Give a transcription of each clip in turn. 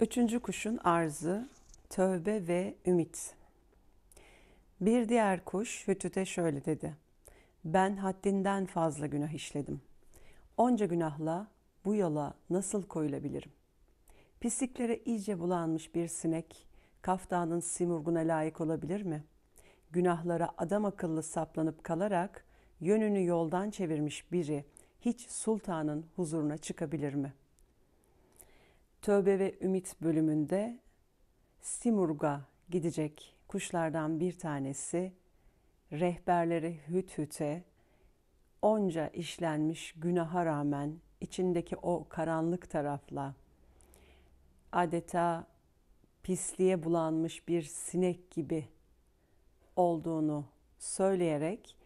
Üçüncü kuşun arzı, tövbe ve ümit. Bir diğer kuş Hütüt'e şöyle dedi. Ben haddinden fazla günah işledim. Onca günahla bu yola nasıl koyulabilirim? Pisliklere iyice bulanmış bir sinek, kaftanın simurguna layık olabilir mi? Günahlara adam akıllı saplanıp kalarak yönünü yoldan çevirmiş biri hiç sultanın huzuruna çıkabilir mi?'' Tövbe ve Ümit bölümünde Simurg'a gidecek kuşlardan bir tanesi rehberleri hüt hüte onca işlenmiş günaha rağmen içindeki o karanlık tarafla adeta pisliğe bulanmış bir sinek gibi olduğunu söyleyerek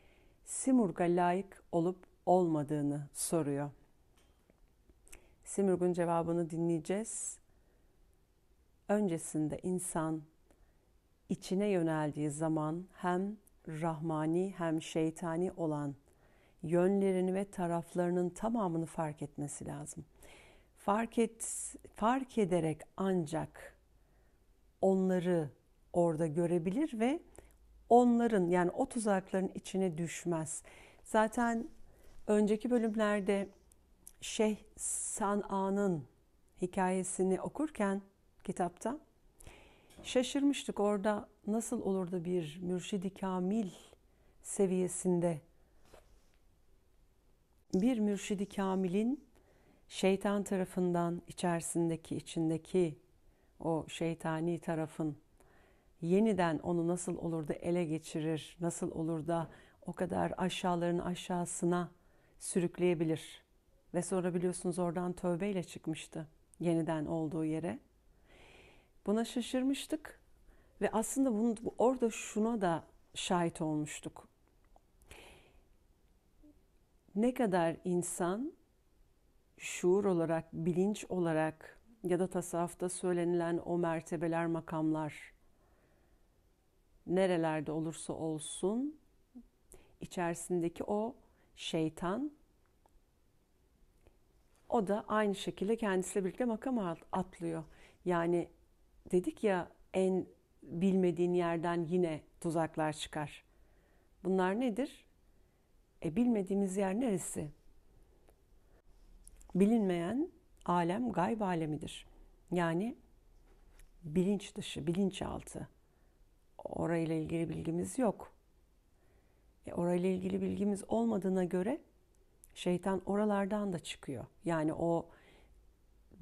Simurg'a layık olup olmadığını soruyor. Simurg'un cevabını dinleyeceğiz. Öncesinde insan içine yöneldiği zaman hem rahmani hem şeytani olan yönlerini ve taraflarının tamamını fark etmesi lazım. Fark et fark ederek ancak onları orada görebilir ve onların yani o tuzakların içine düşmez. Zaten önceki bölümlerde Şeyh San'a'nın hikayesini okurken kitapta şaşırmıştık orada nasıl olur da bir mürşidi kamil seviyesinde bir mürşidi kamilin şeytan tarafından içerisindeki içindeki o şeytani tarafın yeniden onu nasıl olur da ele geçirir, nasıl olur da o kadar aşağıların aşağısına sürükleyebilir. Ve sonra biliyorsunuz oradan tövbeyle çıkmıştı yeniden olduğu yere. Buna şaşırmıştık ve aslında bunu, orada şuna da şahit olmuştuk. Ne kadar insan şuur olarak, bilinç olarak ya da tasavvufta söylenilen o mertebeler, makamlar nerelerde olursa olsun içerisindeki o şeytan o da aynı şekilde kendisiyle birlikte makam atlıyor. Yani dedik ya en bilmediğin yerden yine tuzaklar çıkar. Bunlar nedir? E bilmediğimiz yer neresi? Bilinmeyen alem gayb alemidir. Yani bilinç dışı, bilinçaltı. Orayla ilgili bilgimiz yok. E orayla ilgili bilgimiz olmadığına göre Şeytan oralardan da çıkıyor. Yani o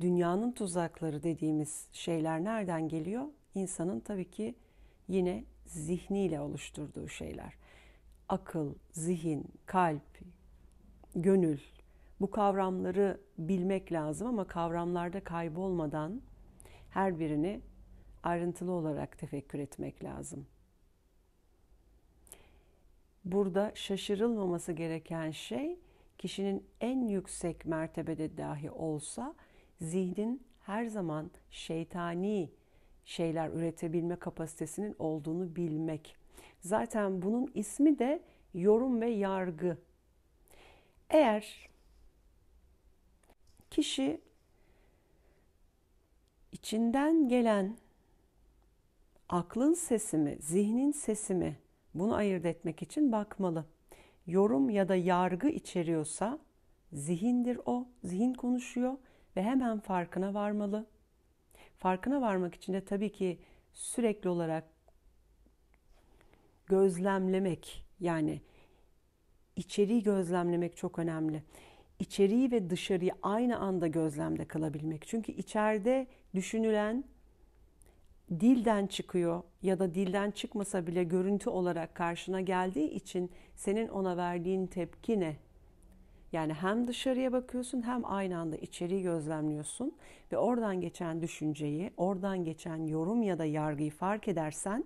dünyanın tuzakları dediğimiz şeyler nereden geliyor? İnsanın tabii ki yine zihniyle oluşturduğu şeyler. Akıl, zihin, kalp, gönül. Bu kavramları bilmek lazım ama kavramlarda kaybolmadan her birini ayrıntılı olarak tefekkür etmek lazım. Burada şaşırılmaması gereken şey kişinin en yüksek mertebede dahi olsa zihnin her zaman şeytani şeyler üretebilme kapasitesinin olduğunu bilmek. Zaten bunun ismi de yorum ve yargı. Eğer kişi içinden gelen aklın sesimi, zihnin sesimi bunu ayırt etmek için bakmalı yorum ya da yargı içeriyorsa zihindir o. Zihin konuşuyor ve hemen farkına varmalı. Farkına varmak için de tabii ki sürekli olarak gözlemlemek yani içeriği gözlemlemek çok önemli. İçeriği ve dışarıyı aynı anda gözlemde kalabilmek. Çünkü içeride düşünülen dilden çıkıyor, ya da dilden çıkmasa bile görüntü olarak karşına geldiği için senin ona verdiğin tepki ne? Yani hem dışarıya bakıyorsun hem aynı anda içeriği gözlemliyorsun ve oradan geçen düşünceyi, oradan geçen yorum ya da yargıyı fark edersen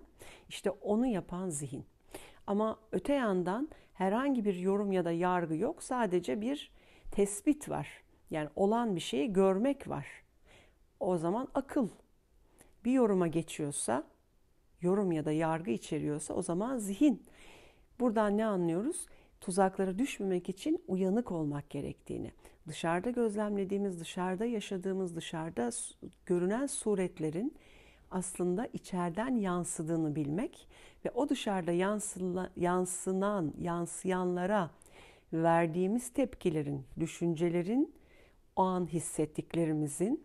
işte onu yapan zihin. Ama öte yandan herhangi bir yorum ya da yargı yok. Sadece bir tespit var. Yani olan bir şeyi görmek var. O zaman akıl bir yoruma geçiyorsa yorum ya da yargı içeriyorsa o zaman zihin. Buradan ne anlıyoruz? Tuzaklara düşmemek için uyanık olmak gerektiğini. Dışarıda gözlemlediğimiz, dışarıda yaşadığımız, dışarıda görünen suretlerin aslında içeriden yansıdığını bilmek ve o dışarıda yansınan, yansıyanlara verdiğimiz tepkilerin, düşüncelerin, o an hissettiklerimizin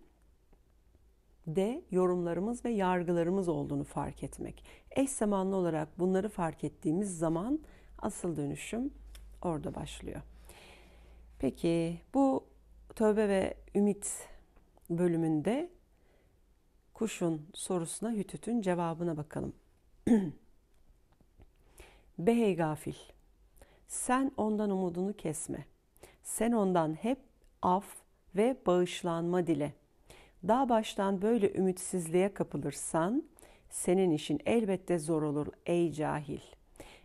de yorumlarımız ve yargılarımız olduğunu fark etmek. Eş zamanlı olarak bunları fark ettiğimiz zaman asıl dönüşüm orada başlıyor. Peki bu tövbe ve ümit bölümünde kuşun sorusuna Hütüt'ün cevabına bakalım. Behey gafil, sen ondan umudunu kesme. Sen ondan hep af ve bağışlanma dile. Daha baştan böyle ümitsizliğe kapılırsan senin işin elbette zor olur ey cahil.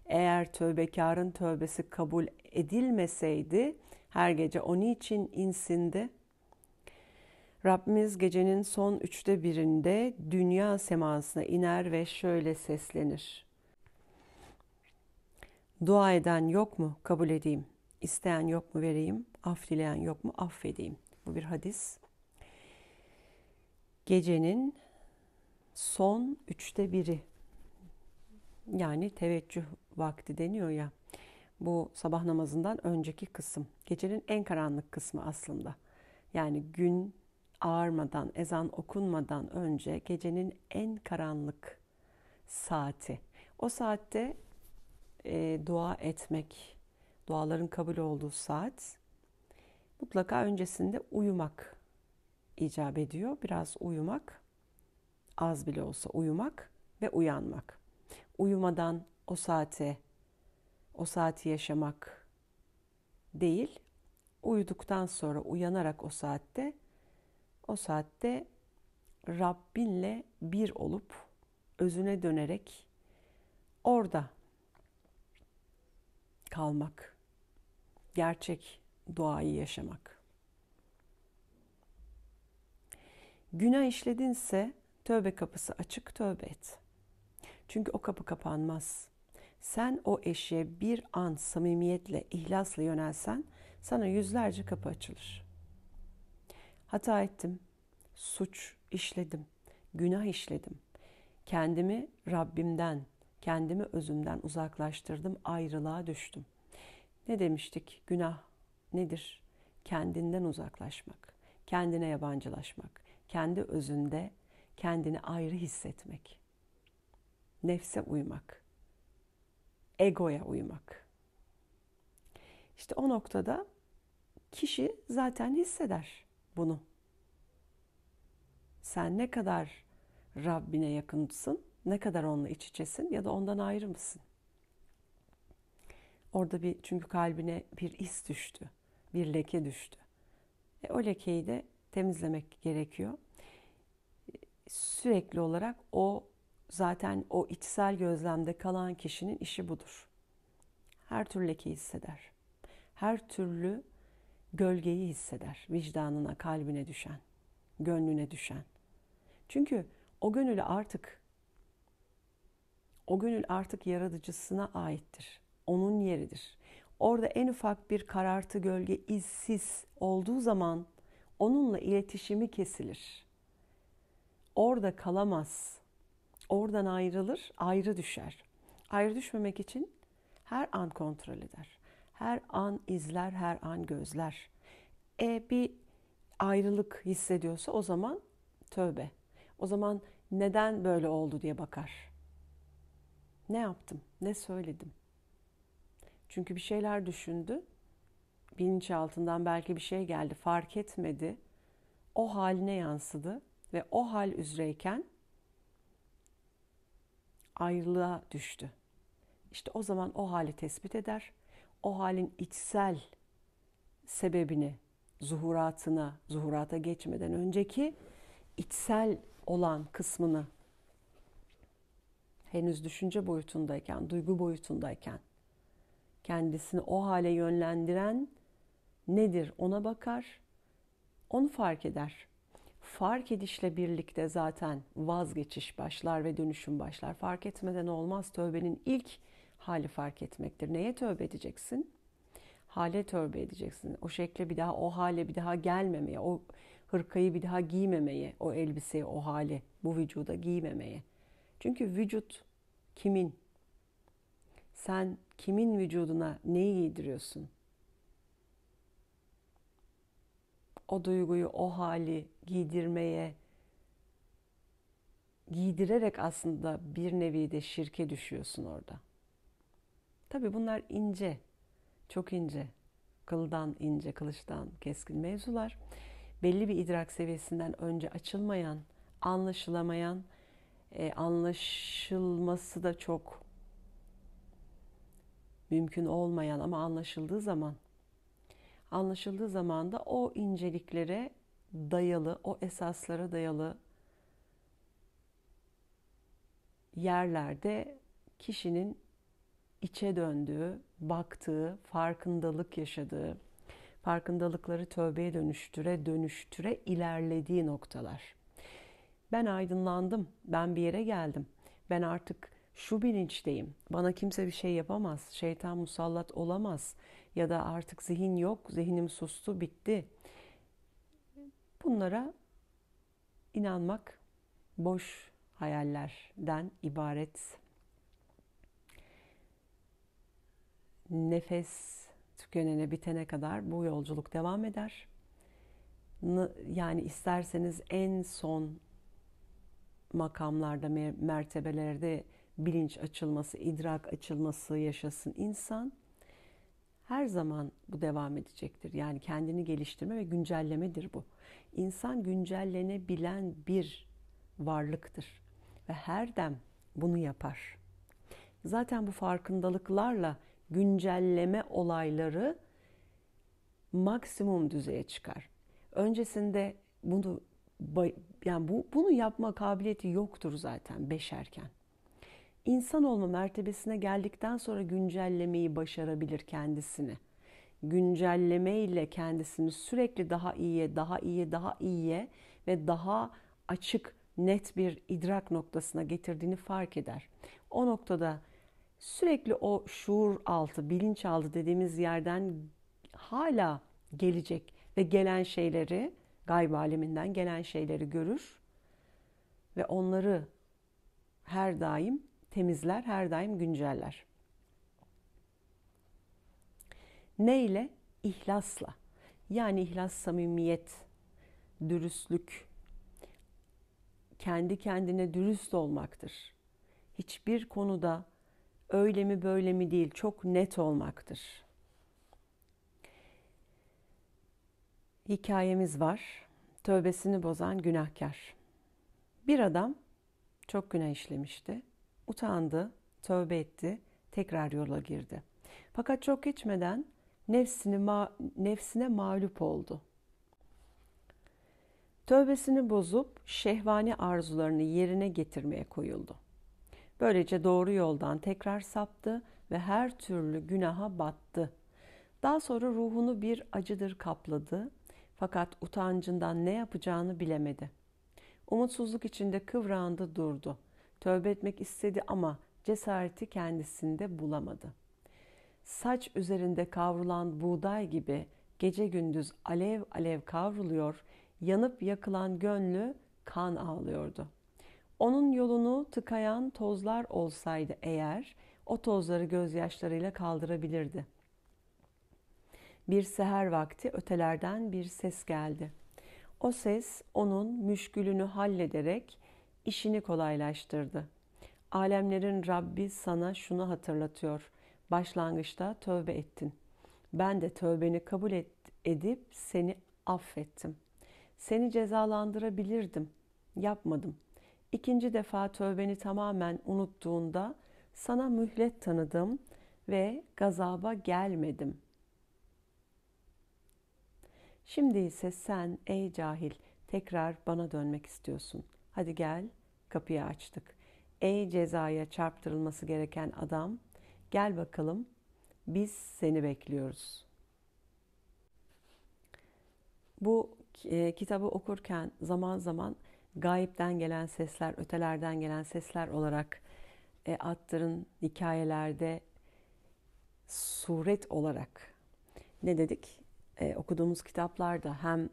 Eğer tövbekarın tövbesi kabul edilmeseydi her gece onun için insindi. Rabbimiz gecenin son üçte birinde dünya semasına iner ve şöyle seslenir. Dua eden yok mu kabul edeyim, isteyen yok mu vereyim, af dileyen yok mu affedeyim. Bu bir hadis gecenin son üçte biri yani teveccüh vakti deniyor ya bu sabah namazından önceki kısım gecenin en karanlık kısmı aslında yani gün ağarmadan ezan okunmadan önce gecenin en karanlık saati o saatte e, dua etmek duaların kabul olduğu saat mutlaka öncesinde uyumak icap ediyor. Biraz uyumak, az bile olsa uyumak ve uyanmak. Uyumadan o saate, o saati yaşamak değil, uyuduktan sonra uyanarak o saatte, o saatte Rabbinle bir olup özüne dönerek orada kalmak, gerçek doğayı yaşamak. Günah işledinse tövbe kapısı açık tövbe et. Çünkü o kapı kapanmaz. Sen o eşe bir an samimiyetle, ihlasla yönelsen sana yüzlerce kapı açılır. Hata ettim, suç işledim, günah işledim. Kendimi Rabbimden, kendimi özümden uzaklaştırdım, ayrılığa düştüm. Ne demiştik? Günah nedir? Kendinden uzaklaşmak, kendine yabancılaşmak, kendi özünde kendini ayrı hissetmek. Nefse uymak. Egoya uymak. İşte o noktada kişi zaten hisseder bunu. Sen ne kadar Rabbine yakınsın, ne kadar onunla iç içesin ya da ondan ayrı mısın? Orada bir çünkü kalbine bir is düştü, bir leke düştü. E, o lekeyi de temizlemek gerekiyor. Sürekli olarak o zaten o içsel gözlemde kalan kişinin işi budur. Her türlü leke hisseder. Her türlü gölgeyi hisseder vicdanına, kalbine düşen, gönlüne düşen. Çünkü o gönül artık o gönül artık yaratıcısına aittir. Onun yeridir. Orada en ufak bir karartı gölge izsiz olduğu zaman onunla iletişimi kesilir. Orada kalamaz. Oradan ayrılır, ayrı düşer. Ayrı düşmemek için her an kontrol eder. Her an izler, her an gözler. E bir ayrılık hissediyorsa o zaman tövbe. O zaman neden böyle oldu diye bakar. Ne yaptım? Ne söyledim? Çünkü bir şeyler düşündü bilinçaltından belki bir şey geldi fark etmedi. O haline yansıdı ve o hal üzereyken ayrılığa düştü. İşte o zaman o hali tespit eder. O halin içsel sebebini, zuhuratına, zuhurata geçmeden önceki içsel olan kısmını henüz düşünce boyutundayken, duygu boyutundayken kendisini o hale yönlendiren nedir ona bakar, onu fark eder. Fark edişle birlikte zaten vazgeçiş başlar ve dönüşüm başlar. Fark etmeden olmaz. Tövbenin ilk hali fark etmektir. Neye tövbe edeceksin? Hale tövbe edeceksin. O şekle bir daha, o hale bir daha gelmemeye, o hırkayı bir daha giymemeye, o elbiseyi, o hale, bu vücuda giymemeye. Çünkü vücut kimin? Sen kimin vücuduna neyi giydiriyorsun? o duyguyu, o hali giydirmeye, giydirerek aslında bir nevi de şirke düşüyorsun orada. Tabii bunlar ince, çok ince, kıldan ince, kılıçtan keskin mevzular. Belli bir idrak seviyesinden önce açılmayan, anlaşılamayan, e, anlaşılması da çok mümkün olmayan ama anlaşıldığı zaman anlaşıldığı zaman da o inceliklere dayalı, o esaslara dayalı yerlerde kişinin içe döndüğü, baktığı, farkındalık yaşadığı, farkındalıkları tövbeye dönüştüre dönüştüre ilerlediği noktalar. Ben aydınlandım, ben bir yere geldim, ben artık şu bilinçteyim, bana kimse bir şey yapamaz, şeytan musallat olamaz.'' ya da artık zihin yok, zihnim sustu, bitti. Bunlara inanmak boş hayallerden ibaret. Nefes tükenene bitene kadar bu yolculuk devam eder. Yani isterseniz en son makamlarda, mertebelerde bilinç açılması, idrak açılması yaşasın insan her zaman bu devam edecektir. Yani kendini geliştirme ve güncellemedir bu. İnsan güncellenebilen bir varlıktır ve her dem bunu yapar. Zaten bu farkındalıklarla güncelleme olayları maksimum düzeye çıkar. Öncesinde bunu yani bu bunu yapma kabiliyeti yoktur zaten beşerken insan olma mertebesine geldikten sonra güncellemeyi başarabilir kendisini. Güncelleme ile kendisini sürekli daha iyiye, daha iyiye, daha iyiye ve daha açık, net bir idrak noktasına getirdiğini fark eder. O noktada sürekli o şuur altı, bilinçaltı dediğimiz yerden hala gelecek ve gelen şeyleri, gayb aleminden gelen şeyleri görür ve onları her daim temizler, her daim günceller. Ne ile? İhlasla. Yani ihlas, samimiyet, dürüstlük, kendi kendine dürüst olmaktır. Hiçbir konuda öyle mi böyle mi değil, çok net olmaktır. Hikayemiz var. Tövbesini bozan günahkar. Bir adam çok günah işlemişti utandı, tövbe etti, tekrar yola girdi. Fakat çok geçmeden nefsini ma nefsine mağlup oldu. Tövbesini bozup şehvani arzularını yerine getirmeye koyuldu. Böylece doğru yoldan tekrar saptı ve her türlü günaha battı. Daha sonra ruhunu bir acıdır kapladı fakat utancından ne yapacağını bilemedi. Umutsuzluk içinde kıvrandı durdu. Tövbe etmek istedi ama cesareti kendisinde bulamadı. Saç üzerinde kavrulan buğday gibi gece gündüz alev alev kavruluyor, yanıp yakılan gönlü kan ağlıyordu. Onun yolunu tıkayan tozlar olsaydı eğer, o tozları gözyaşlarıyla kaldırabilirdi. Bir seher vakti ötelerden bir ses geldi. O ses onun müşkülünü hallederek işini kolaylaştırdı. Alemlerin Rabbi sana şunu hatırlatıyor. Başlangıçta tövbe ettin. Ben de tövbeni kabul et, edip seni affettim. Seni cezalandırabilirdim. Yapmadım. İkinci defa tövbeni tamamen unuttuğunda sana mühlet tanıdım ve gazaba gelmedim. Şimdi ise sen ey cahil tekrar bana dönmek istiyorsun.'' Hadi gel, kapıyı açtık. Ey cezaya çarptırılması gereken adam, gel bakalım, biz seni bekliyoruz. Bu e, kitabı okurken zaman zaman gayipten gelen sesler, ötelerden gelen sesler olarak e, Attır'ın hikayelerde suret olarak ne dedik? E, okuduğumuz kitaplarda hem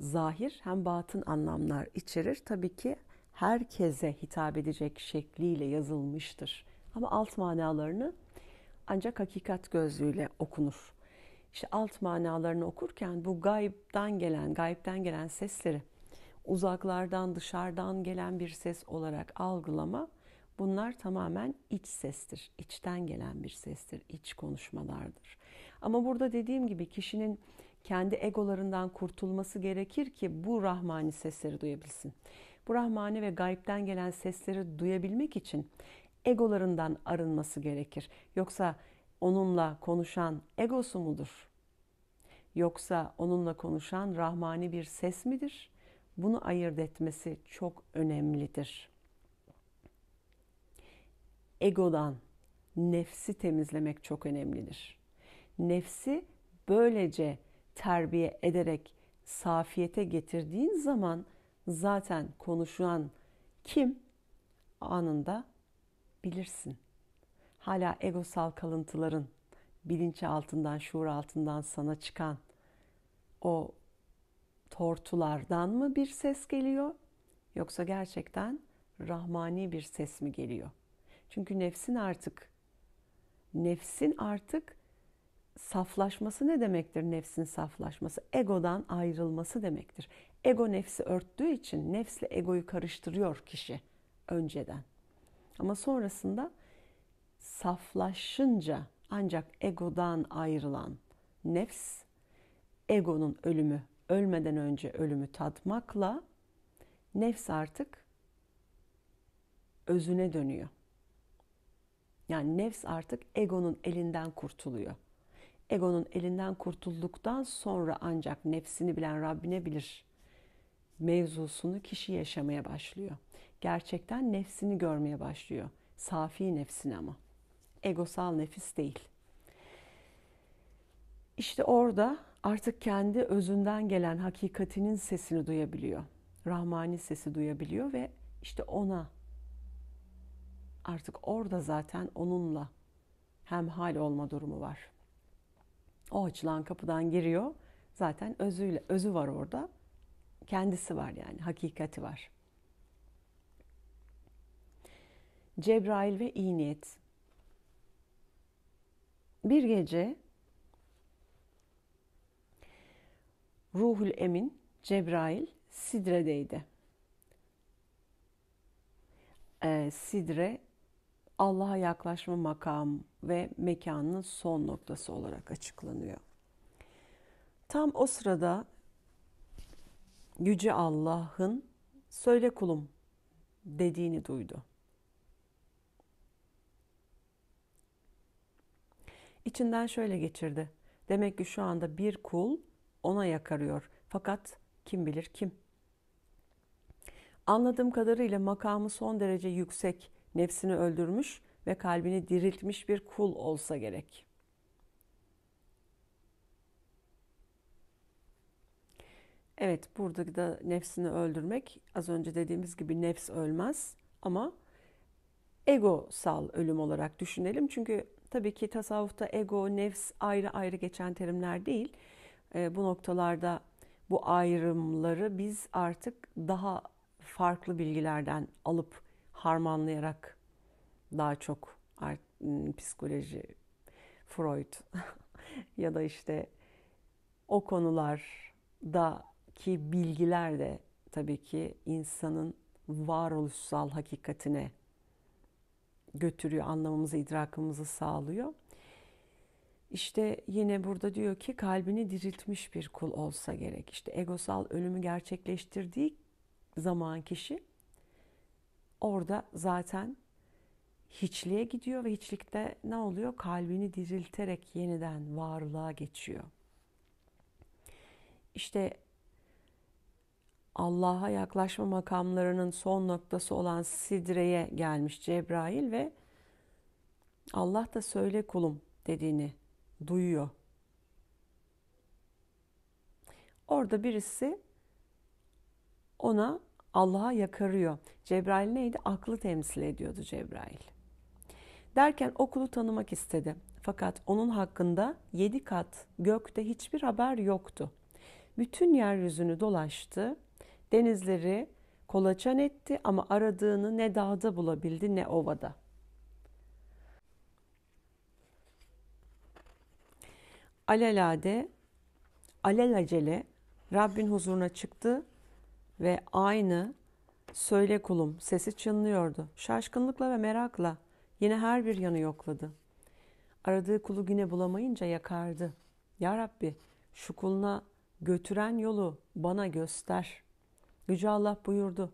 zahir hem batın anlamlar içerir. Tabii ki herkese hitap edecek şekliyle yazılmıştır. Ama alt manalarını ancak hakikat gözlüğüyle okunur. İşte alt manalarını okurken bu gaybden gelen, gaybden gelen sesleri uzaklardan, dışarıdan gelen bir ses olarak algılama bunlar tamamen iç sestir. İçten gelen bir sestir, iç konuşmalardır. Ama burada dediğim gibi kişinin kendi egolarından kurtulması gerekir ki bu rahmani sesleri duyabilsin. Bu rahmani ve gayipten gelen sesleri duyabilmek için egolarından arınması gerekir. Yoksa onunla konuşan egosu mudur? Yoksa onunla konuşan rahmani bir ses midir? Bunu ayırt etmesi çok önemlidir. Egodan nefsi temizlemek çok önemlidir. Nefsi böylece terbiye ederek safiyete getirdiğin zaman zaten konuşan kim anında bilirsin. Hala egosal kalıntıların bilinç altından, şuur altından sana çıkan o tortulardan mı bir ses geliyor yoksa gerçekten rahmani bir ses mi geliyor? Çünkü nefsin artık nefsin artık saflaşması ne demektir nefsin saflaşması? Egodan ayrılması demektir. Ego nefsi örttüğü için nefsle egoyu karıştırıyor kişi önceden. Ama sonrasında saflaşınca ancak egodan ayrılan nefs egonun ölümü, ölmeden önce ölümü tatmakla nefs artık özüne dönüyor. Yani nefs artık egonun elinden kurtuluyor egonun elinden kurtulduktan sonra ancak nefsini bilen Rabbine bilir mevzusunu kişi yaşamaya başlıyor. Gerçekten nefsini görmeye başlıyor. Safi nefsini ama. Egosal nefis değil. İşte orada artık kendi özünden gelen hakikatinin sesini duyabiliyor. Rahmani sesi duyabiliyor ve işte ona artık orada zaten onunla hemhal olma durumu var.'' O açılan kapıdan giriyor. Zaten özüyle, özü var orada. Kendisi var yani, hakikati var. Cebrail ve iyi niyet. Bir gece Ruhul Emin, Cebrail Sidre'deydi. Ee, Sidre Allah'a yaklaşma makamı ve mekanın son noktası olarak açıklanıyor. Tam o sırada Yüce Allah'ın söyle kulum dediğini duydu. İçinden şöyle geçirdi. Demek ki şu anda bir kul ona yakarıyor. Fakat kim bilir kim? Anladığım kadarıyla makamı son derece yüksek, nefsini öldürmüş ve kalbini diriltmiş bir kul olsa gerek. Evet, burada da nefsini öldürmek az önce dediğimiz gibi nefs ölmez ama egosal ölüm olarak düşünelim. Çünkü tabii ki tasavvufta ego, nefs ayrı ayrı geçen terimler değil. E, bu noktalarda bu ayrımları biz artık daha farklı bilgilerden alıp harmanlayarak daha çok art, ıı, psikoloji, Freud ya da işte o konulardaki bilgiler de tabii ki insanın varoluşsal hakikatine götürüyor, anlamamızı, idrakımızı sağlıyor. İşte yine burada diyor ki kalbini diriltmiş bir kul olsa gerek. İşte egosal ölümü gerçekleştirdiği zaman kişi orada zaten hiçliğe gidiyor ve hiçlikte ne oluyor? Kalbini dirilterek yeniden varlığa geçiyor. İşte Allah'a yaklaşma makamlarının son noktası olan Sidre'ye gelmiş Cebrail ve Allah da söyle kulum dediğini duyuyor. Orada birisi ona Allah'a yakarıyor. Cebrail neydi? Aklı temsil ediyordu Cebrail. Derken okulu tanımak istedi. Fakat onun hakkında yedi kat gökte hiçbir haber yoktu. Bütün yeryüzünü dolaştı, denizleri kolaçan etti ama aradığını ne dağda bulabildi ne ovada. Alelade, alelacele Rabbin huzuruna çıktı ve aynı söyle kulum sesi çınlıyordu. Şaşkınlıkla ve merakla Yine her bir yanı yokladı. Aradığı kulu yine bulamayınca yakardı. Ya Rabbi şu kuluna götüren yolu bana göster. Yüce Allah buyurdu.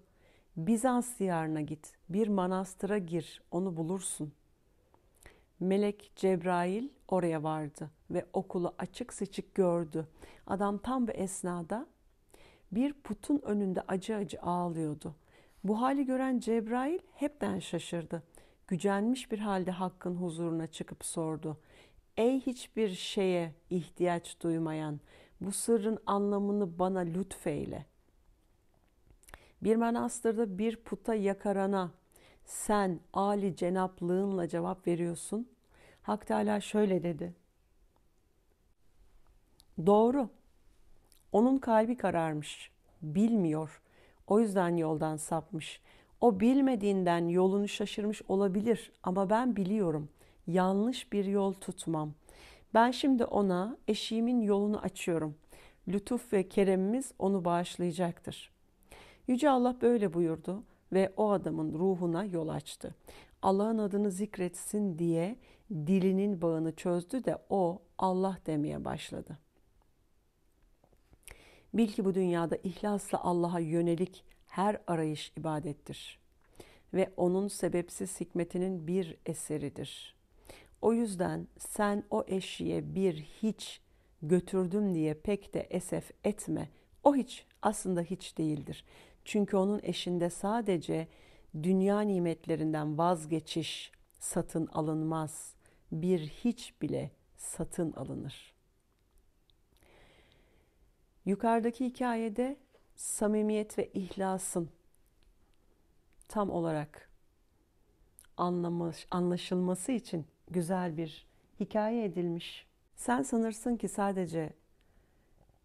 Bizans diyarına git, bir manastıra gir, onu bulursun. Melek Cebrail oraya vardı ve okulu açık seçik gördü. Adam tam bir esnada bir putun önünde acı acı ağlıyordu. Bu hali gören Cebrail hepten şaşırdı gücenmiş bir halde Hakk'ın huzuruna çıkıp sordu. Ey hiçbir şeye ihtiyaç duymayan, bu sırrın anlamını bana lütfeyle. Bir manastırda bir puta yakarana sen Ali cenaplığınla cevap veriyorsun. Hak Teala şöyle dedi. Doğru. Onun kalbi kararmış. Bilmiyor. O yüzden yoldan sapmış. O bilmediğinden yolunu şaşırmış olabilir ama ben biliyorum. Yanlış bir yol tutmam. Ben şimdi ona eşiğimin yolunu açıyorum. Lütuf ve keremimiz onu bağışlayacaktır. Yüce Allah böyle buyurdu ve o adamın ruhuna yol açtı. Allah'ın adını zikretsin diye dilinin bağını çözdü de o Allah demeye başladı. Bil ki bu dünyada ihlasla Allah'a yönelik her arayış ibadettir ve onun sebepsiz hikmetinin bir eseridir. O yüzden sen o eşiğe bir hiç götürdüm diye pek de esef etme. O hiç aslında hiç değildir. Çünkü onun eşinde sadece dünya nimetlerinden vazgeçiş satın alınmaz. Bir hiç bile satın alınır. Yukarıdaki hikayede samimiyet ve ihlasın tam olarak anlamış, anlaşılması için güzel bir hikaye edilmiş. Sen sanırsın ki sadece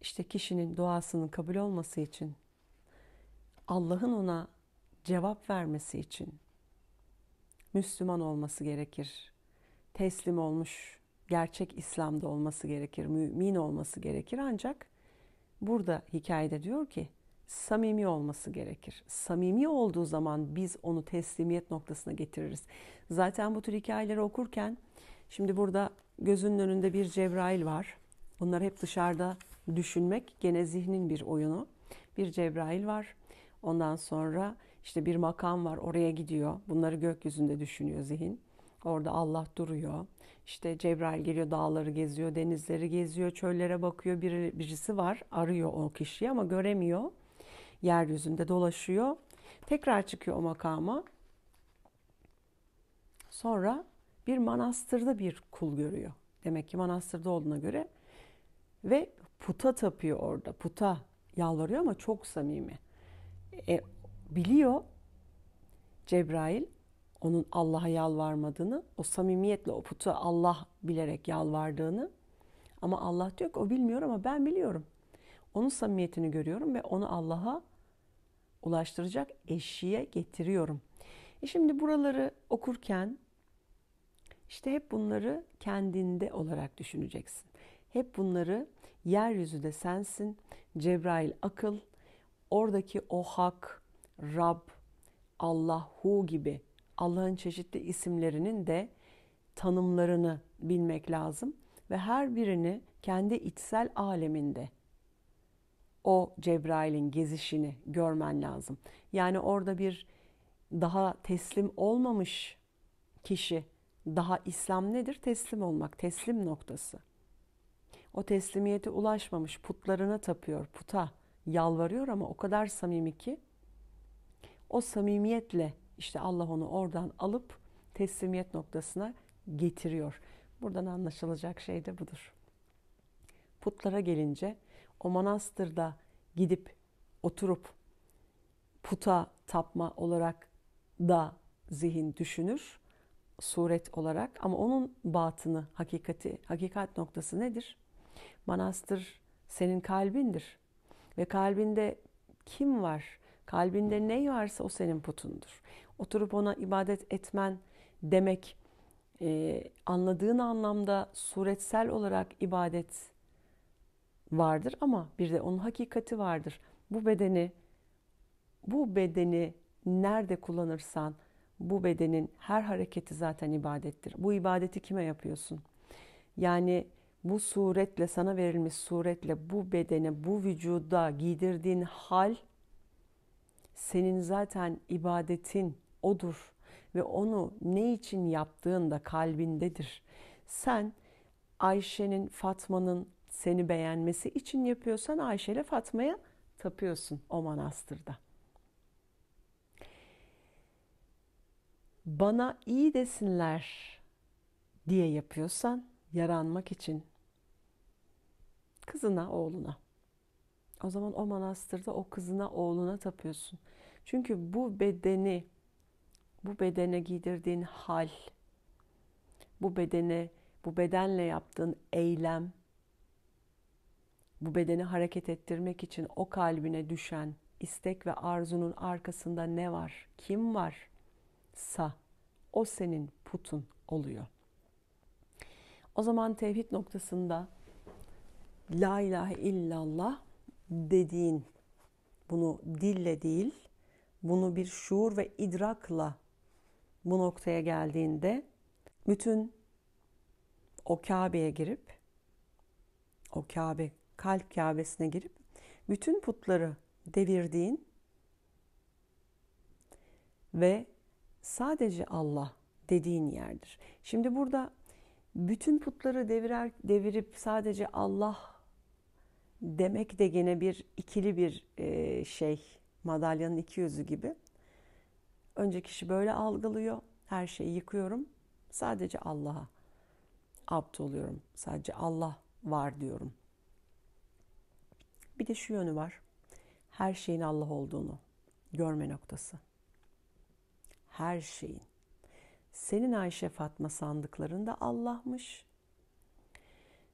işte kişinin duasının kabul olması için, Allah'ın ona cevap vermesi için Müslüman olması gerekir. Teslim olmuş, gerçek İslam'da olması gerekir, mümin olması gerekir. Ancak burada hikayede diyor ki samimi olması gerekir. Samimi olduğu zaman biz onu teslimiyet noktasına getiririz. Zaten bu tür hikayeleri okurken şimdi burada gözünün önünde bir Cebrail var. Bunlar hep dışarıda düşünmek gene zihnin bir oyunu. Bir Cebrail var. Ondan sonra işte bir makam var oraya gidiyor. Bunları gökyüzünde düşünüyor zihin. Orada Allah duruyor. İşte Cebrail geliyor dağları geziyor, denizleri geziyor, çöllere bakıyor. Bir, birisi var arıyor o kişiyi ama göremiyor yeryüzünde dolaşıyor. Tekrar çıkıyor o makama. Sonra bir manastırda bir kul görüyor. Demek ki manastırda olduğuna göre ve puta tapıyor orada. Puta yalvarıyor ama çok samimi. E, biliyor Cebrail onun Allah'a yalvarmadığını, o samimiyetle o puta Allah bilerek yalvardığını. Ama Allah diyor ki o bilmiyor ama ben biliyorum. Onun samimiyetini görüyorum ve onu Allah'a ulaştıracak eşiğe getiriyorum. E şimdi buraları okurken işte hep bunları kendinde olarak düşüneceksin. Hep bunları yeryüzü de sensin. Cebrail akıl, oradaki o hak, Rab, Allah, Hu gibi Allah'ın çeşitli isimlerinin de tanımlarını bilmek lazım ve her birini kendi içsel aleminde o Cebrail'in gezişini görmen lazım. Yani orada bir daha teslim olmamış kişi, daha İslam nedir? Teslim olmak, teslim noktası. O teslimiyete ulaşmamış, putlarına tapıyor, puta yalvarıyor ama o kadar samimi ki o samimiyetle işte Allah onu oradan alıp teslimiyet noktasına getiriyor. Buradan anlaşılacak şey de budur. Putlara gelince o manastırda gidip oturup puta tapma olarak da zihin düşünür suret olarak ama onun batını, hakikati, hakikat noktası nedir? Manastır senin kalbindir ve kalbinde kim var? Kalbinde ne varsa o senin putundur. Oturup ona ibadet etmen demek e, anladığın anlamda suretsel olarak ibadet vardır ama bir de onun hakikati vardır. Bu bedeni bu bedeni nerede kullanırsan bu bedenin her hareketi zaten ibadettir. Bu ibadeti kime yapıyorsun? Yani bu suretle sana verilmiş suretle bu bedene, bu vücuda giydirdiğin hal senin zaten ibadetin odur ve onu ne için yaptığın da kalbindedir. Sen Ayşe'nin, Fatma'nın, seni beğenmesi için yapıyorsan Ayşe ile Fatma'ya tapıyorsun o manastırda. Bana iyi desinler diye yapıyorsan yaranmak için kızına, oğluna. O zaman o manastırda o kızına, oğluna tapıyorsun. Çünkü bu bedeni, bu bedene giydirdiğin hal, bu bedene, bu bedenle yaptığın eylem bu bedeni hareket ettirmek için o kalbine düşen istek ve arzunun arkasında ne var, kim var sa o senin putun oluyor. O zaman tevhid noktasında la ilahe illallah dediğin bunu dille değil, bunu bir şuur ve idrakla bu noktaya geldiğinde bütün o Kabe'ye girip o Kabe kalp kâbesine girip bütün putları devirdiğin ve sadece Allah dediğin yerdir. Şimdi burada bütün putları devirer, devirip sadece Allah demek de gene bir ikili bir e, şey, madalyanın iki yüzü gibi. Önce kişi böyle algılıyor, her şeyi yıkıyorum, sadece Allah'a apt oluyorum, sadece Allah var diyorum.'' Bir de şu yönü var. Her şeyin Allah olduğunu görme noktası. Her şeyin. Senin Ayşe Fatma sandıkların da Allah'mış.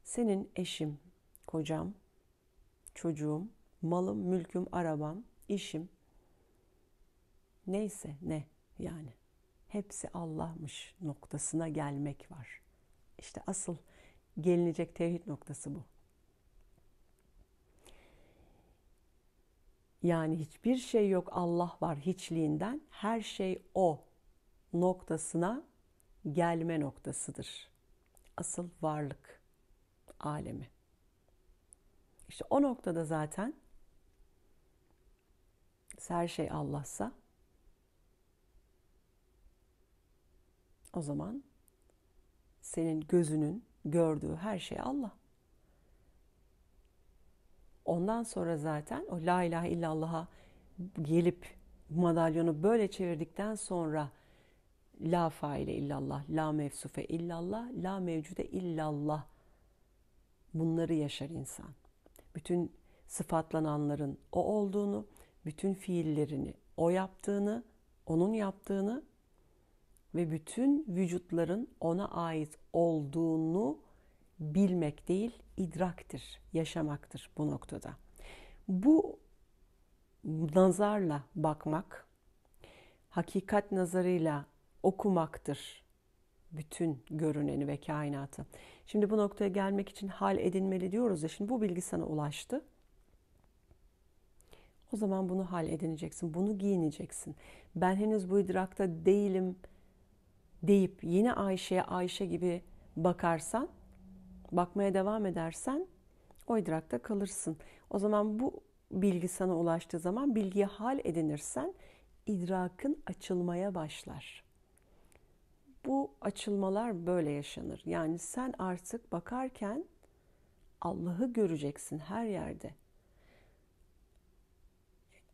Senin eşim, kocam, çocuğum, malım, mülküm, arabam, işim. Neyse ne yani. Hepsi Allah'mış noktasına gelmek var. İşte asıl gelinecek tevhid noktası bu. Yani hiçbir şey yok Allah var hiçliğinden her şey o noktasına gelme noktasıdır. Asıl varlık alemi. İşte o noktada zaten her şey Allah'sa o zaman senin gözünün gördüğü her şey Allah. Ondan sonra zaten o la ilahe illallah'a gelip madalyonu böyle çevirdikten sonra la faile illallah, la mevsufe illallah, la mevcude illallah bunları yaşar insan. Bütün sıfatlananların o olduğunu, bütün fiillerini o yaptığını, onun yaptığını ve bütün vücutların ona ait olduğunu bilmek değil, idraktir, yaşamaktır bu noktada. Bu nazarla bakmak, hakikat nazarıyla okumaktır bütün görüneni ve kainatı. Şimdi bu noktaya gelmek için hal edinmeli diyoruz ya. Şimdi bu bilgi sana ulaştı. O zaman bunu hal edineceksin, bunu giyineceksin. Ben henüz bu idrakta değilim deyip yine Ayşe'ye Ayşe gibi bakarsan bakmaya devam edersen o idrakta kalırsın. O zaman bu bilgi sana ulaştığı zaman bilgiye hal edinirsen idrakın açılmaya başlar. Bu açılmalar böyle yaşanır. Yani sen artık bakarken Allah'ı göreceksin her yerde.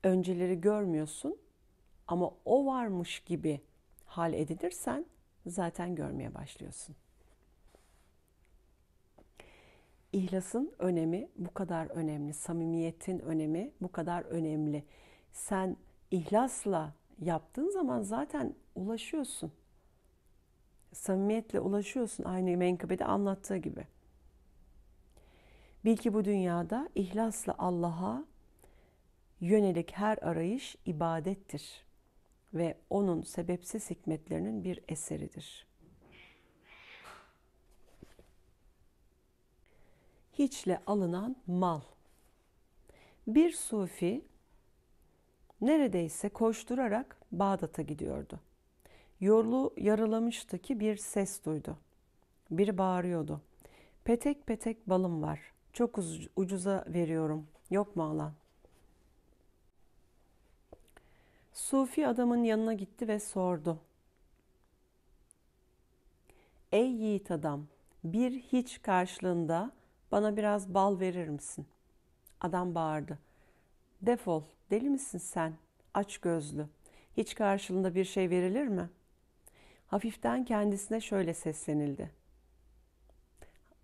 Önceleri görmüyorsun ama o varmış gibi hal edinirsen zaten görmeye başlıyorsun. İhlasın önemi bu kadar önemli. Samimiyetin önemi bu kadar önemli. Sen ihlasla yaptığın zaman zaten ulaşıyorsun. Samimiyetle ulaşıyorsun aynı menkıbede anlattığı gibi. Bil ki bu dünyada ihlasla Allah'a yönelik her arayış ibadettir ve onun sebepsiz hikmetlerinin bir eseridir.'' hiçle alınan mal. Bir sufi neredeyse koşturarak Bağdat'a gidiyordu. Yolu yaralamıştı ki bir ses duydu. Biri bağırıyordu. Petek petek balım var. Çok ucuza veriyorum. Yok mu alan? Sufi adamın yanına gitti ve sordu. Ey yiğit adam, bir hiç karşılığında bana biraz bal verir misin? Adam bağırdı. Defol, deli misin sen? Aç gözlü. Hiç karşılığında bir şey verilir mi? Hafiften kendisine şöyle seslenildi.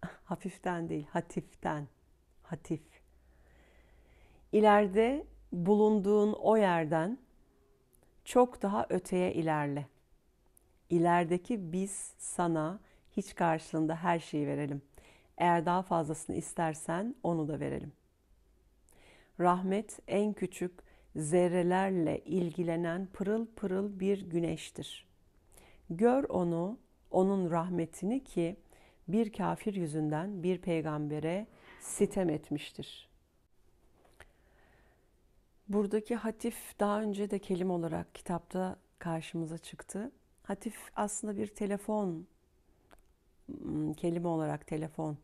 Hafiften değil, hatiften. Hatif. İleride bulunduğun o yerden çok daha öteye ilerle. İlerideki biz sana hiç karşılığında her şeyi verelim.'' Eğer daha fazlasını istersen onu da verelim. Rahmet en küçük zerrelerle ilgilenen pırıl pırıl bir güneştir. Gör onu, onun rahmetini ki bir kafir yüzünden bir peygambere sitem etmiştir. Buradaki hatif daha önce de kelime olarak kitapta karşımıza çıktı. Hatif aslında bir telefon kelime olarak telefon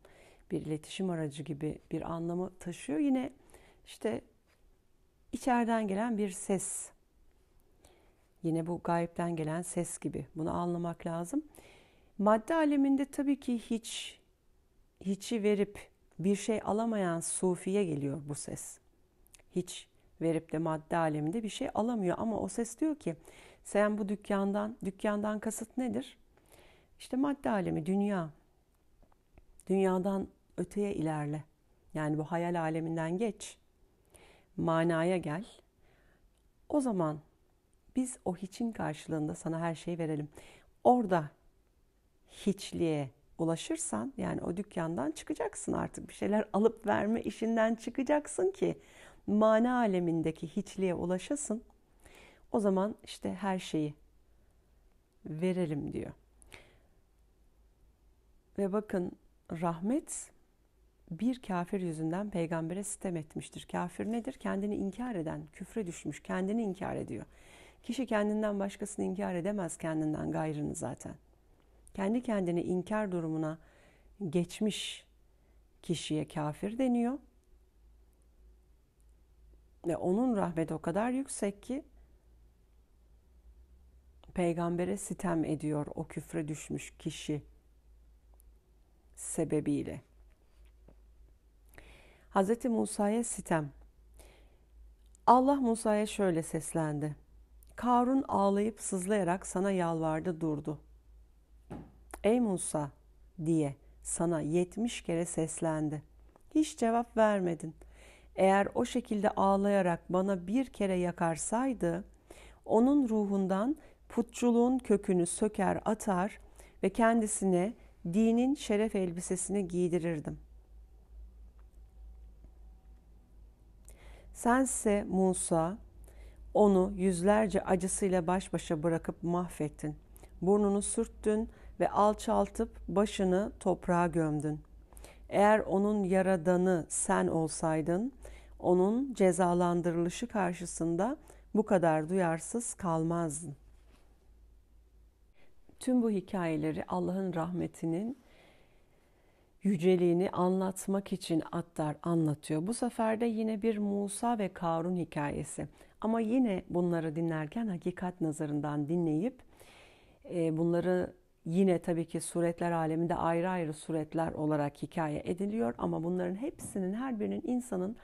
bir iletişim aracı gibi bir anlamı taşıyor. Yine işte içeriden gelen bir ses. Yine bu gayipten gelen ses gibi. Bunu anlamak lazım. Madde aleminde tabii ki hiç hiçi verip bir şey alamayan sufiye geliyor bu ses. Hiç verip de madde aleminde bir şey alamıyor ama o ses diyor ki sen bu dükkandan dükkandan kasıt nedir? İşte madde alemi, dünya. Dünyadan öteye ilerle. Yani bu hayal aleminden geç. Manaya gel. O zaman biz o hiçin karşılığında sana her şeyi verelim. Orada hiçliğe ulaşırsan yani o dükkandan çıkacaksın artık. Bir şeyler alıp verme işinden çıkacaksın ki mana alemindeki hiçliğe ulaşasın. O zaman işte her şeyi verelim diyor. Ve bakın rahmet bir kafir yüzünden peygambere sitem etmiştir. Kafir nedir? Kendini inkar eden, küfre düşmüş, kendini inkar ediyor. Kişi kendinden başkasını inkar edemez kendinden gayrını zaten. Kendi kendini inkar durumuna geçmiş kişiye kafir deniyor. Ve onun rahmeti o kadar yüksek ki peygambere sitem ediyor o küfre düşmüş kişi sebebiyle. Hz. Musa'ya sitem. Allah Musa'ya şöyle seslendi. Karun ağlayıp sızlayarak sana yalvardı durdu. Ey Musa diye sana yetmiş kere seslendi. Hiç cevap vermedin. Eğer o şekilde ağlayarak bana bir kere yakarsaydı, onun ruhundan putçuluğun kökünü söker atar ve kendisine dinin şeref elbisesini giydirirdim. Sense Musa, onu yüzlerce acısıyla baş başa bırakıp mahvettin. Burnunu sürttün ve alçaltıp başını toprağa gömdün. Eğer onun yaradanı sen olsaydın, onun cezalandırılışı karşısında bu kadar duyarsız kalmazdın tüm bu hikayeleri Allah'ın rahmetinin yüceliğini anlatmak için Attar anlatıyor. Bu sefer de yine bir Musa ve Karun hikayesi. Ama yine bunları dinlerken hakikat nazarından dinleyip e, bunları yine tabii ki suretler aleminde ayrı ayrı suretler olarak hikaye ediliyor ama bunların hepsinin her birinin insanın